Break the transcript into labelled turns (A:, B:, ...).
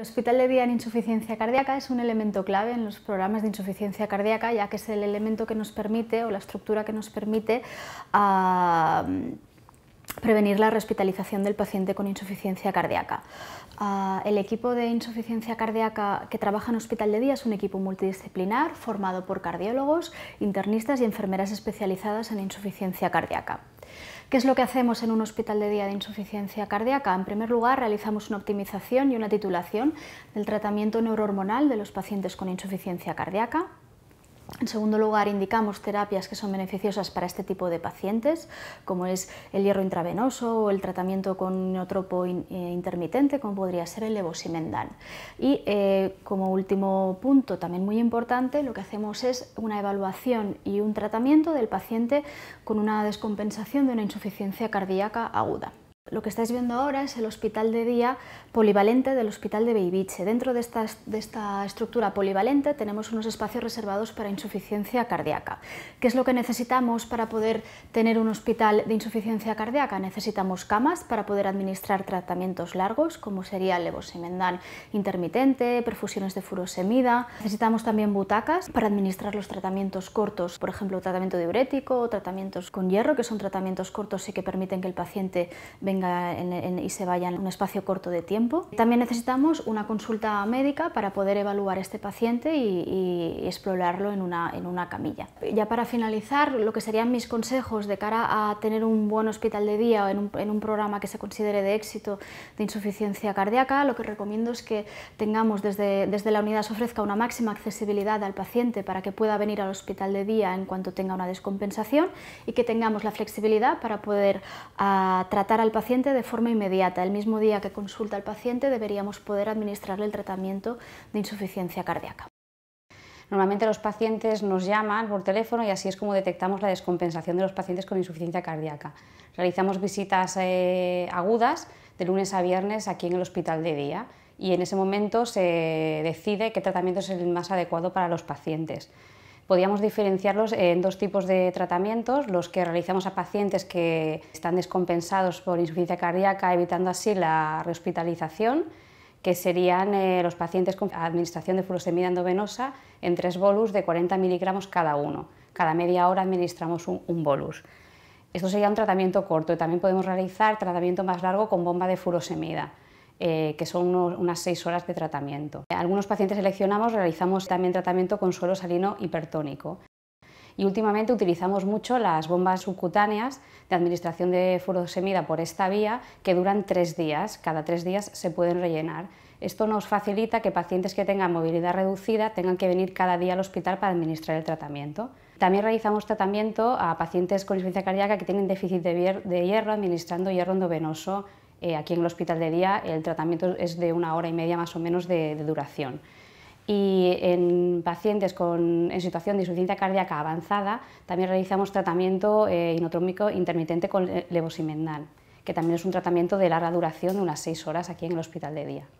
A: El hospital de día en insuficiencia cardíaca es un elemento clave en los programas de insuficiencia cardíaca, ya que es el elemento que nos permite o la estructura que nos permite ah, prevenir la hospitalización del paciente con insuficiencia cardíaca. Ah, el equipo de insuficiencia cardíaca que trabaja en Hospital de Día es un equipo multidisciplinar formado por cardiólogos, internistas y enfermeras especializadas en insuficiencia cardíaca. ¿Qué es lo que hacemos en un hospital de día de insuficiencia cardíaca? En primer lugar, realizamos una optimización y una titulación del tratamiento neurohormonal de los pacientes con insuficiencia cardíaca. En segundo lugar, indicamos terapias que son beneficiosas para este tipo de pacientes, como es el hierro intravenoso o el tratamiento con neotropo eh, intermitente, como podría ser el levosimendan. Y eh, como último punto, también muy importante, lo que hacemos es una evaluación y un tratamiento del paciente con una descompensación de una insuficiencia cardíaca aguda. Lo que estáis viendo ahora es el hospital de día polivalente del hospital de Beibiche. Dentro de esta, de esta, estructura polivalente tenemos unos espacios reservados para insuficiencia cardíaca. ¿Qué es lo que necesitamos para poder tener un hospital de insuficiencia cardíaca? Necesitamos camas para poder administrar tratamientos largos, como sería el intermitente, perfusiones de furosemida. Necesitamos también butacas para administrar los tratamientos cortos, por ejemplo, tratamiento diurético, tratamientos con hierro, que son tratamientos cortos y que permiten que el paciente venga y se vaya en un espacio corto de tiempo. También necesitamos una consulta médica para poder evaluar este paciente y, explorarlo en una, en una camilla. Ya para finalizar, lo que serían mis consejos de cara a tener un buen hospital de día o en un, en un programa que se considere de éxito de insuficiencia cardíaca, lo que recomiendo es que tengamos desde, desde la unidad se ofrezca una máxima accesibilidad al paciente para que pueda venir al hospital de día en cuanto tenga una descompensación y que tengamos la flexibilidad para poder ah, tratar al paciente de forma inmediata. El mismo día que consulta el paciente deberíamos poder administrarle el
B: tratamiento de insuficiencia cardíaca. Normalmente los pacientes nos llaman por teléfono y así es como detectamos la descompensación de los pacientes con insuficiencia cardíaca. Realizamos visitas eh, agudas de lunes a viernes aquí en el hospital de día y en ese momento se decide qué tratamiento es el más adecuado para los pacientes podíamos diferenciarlos en dos tipos de tratamientos, los que realizamos a pacientes que están descompensados por insuficiencia cardíaca, evitando así la rehospitalización, que serían eh, los pacientes con administración de furosemida endovenosa en tres bolus de 40 miligramos cada uno. Cada media hora administramos un, un bolus. Esto sería un tratamiento corto y también podemos realizar tratamiento más largo con bomba de furosemida. Eh, que son unas seis horas de tratamiento. Algunos pacientes seleccionamos, realizamos también tratamiento con suelo salino hipertónico. Y últimamente utilizamos mucho las bombas subcutáneas de administración de furosemida por esta vía, que duran tres días. Cada tres días se pueden rellenar. Esto nos facilita que pacientes que tengan movilidad reducida tengan que venir cada día al hospital para administrar el tratamiento. También realizamos tratamiento a pacientes con insuficiencia cardíaca que tienen déficit de hierro, administrando hierro endovenoso eh, aquí en el hospital de día el tratamiento es de una hora y media más o menos de, duración. Y en pacientes con, en situación de insuficiencia cardíaca avanzada también realizamos tratamiento eh, inotrómico intermitente con levosimendal, que también es un tratamiento de larga duración de unas seis horas aquí en el hospital de día.